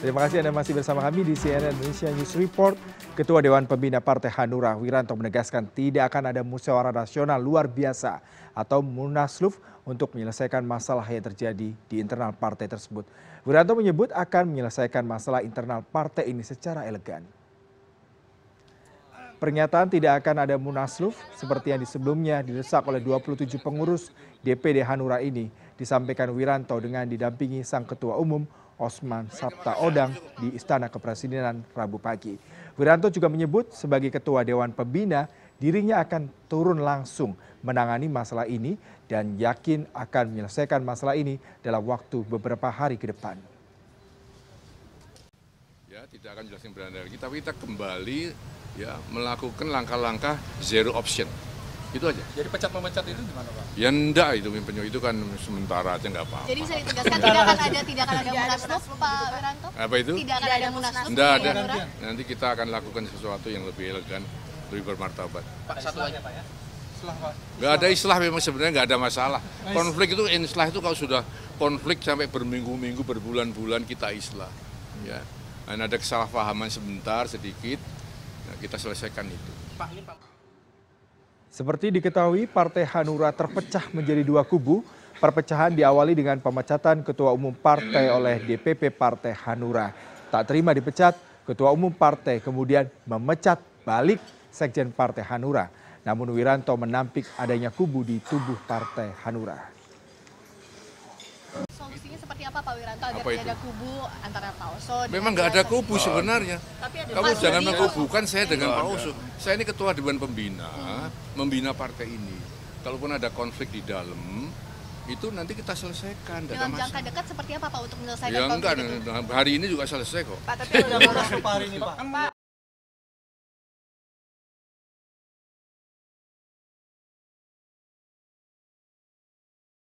Terima kasih Anda masih bersama kami di CNN Indonesia News Report. Ketua Dewan Pembina Partai Hanura Wiranto menegaskan tidak akan ada musyawarah nasional luar biasa atau munasluf untuk menyelesaikan masalah yang terjadi di internal partai tersebut. Wiranto menyebut akan menyelesaikan masalah internal partai ini secara elegan. Pernyataan tidak akan ada munasluf seperti yang sebelumnya didesak oleh 27 pengurus DPD Hanura ini disampaikan Wiranto dengan didampingi sang ketua umum Osman Sabta Odang di Istana Kepresidenan Rabu pagi. Wiranto juga menyebut sebagai Ketua Dewan Pembina dirinya akan turun langsung menangani masalah ini dan yakin akan menyelesaikan masalah ini dalam waktu beberapa hari ke depan. Ya, tidak akan jelasin berandal lagi, tapi kita kembali ya melakukan langkah-langkah zero option. Itu aja. Jadi pecat memecat itu gimana Pak? Ya enggak itu penyu itu kan sementara aja nggak apa-apa. Jadi saya ditegaskan tidak akan ada tidak akan ada munaslup gitu, Pak Wiranto? Apa itu? Tidak akan ada munaslup. Enggak ada. Nanti kita akan lakukan sesuatu yang lebih elegan, lebih bermartabat. Pak satu lagi Pak ya. Gak ada islah memang sebenarnya gak ada masalah. Konflik itu islah itu kalau sudah konflik sampai berminggu-minggu berbulan-bulan kita islah. Ya, dan ada kesalahpahaman sebentar sedikit, nah, kita selesaikan itu. Pak seperti diketahui partai hanura terpecah menjadi dua kubu perpecahan diawali dengan pemecatan ketua umum partai oleh dpp partai hanura tak terima dipecat ketua umum partai kemudian memecat balik sekjen partai hanura namun wiranto menampik adanya kubu di tubuh partai hanura seperti apa Pak Wiranto agar tidak ada kubu antara Pak Oso Memang nggak ada kubu oh. sebenarnya. Tapi ada Kamu Pak jangan mengkubukan saya dengan Pak Oso. Saya ini ketua dewan pembina, hmm. membina partai ini. Kalaupun ada konflik di dalam, itu nanti kita selesaikan dalam jangka dekat seperti apa Pak untuk menyelesaikan ya, konflik enggak, itu? hari ini juga selesai kok. Pak, tapi sudah masuk hari ini Pak.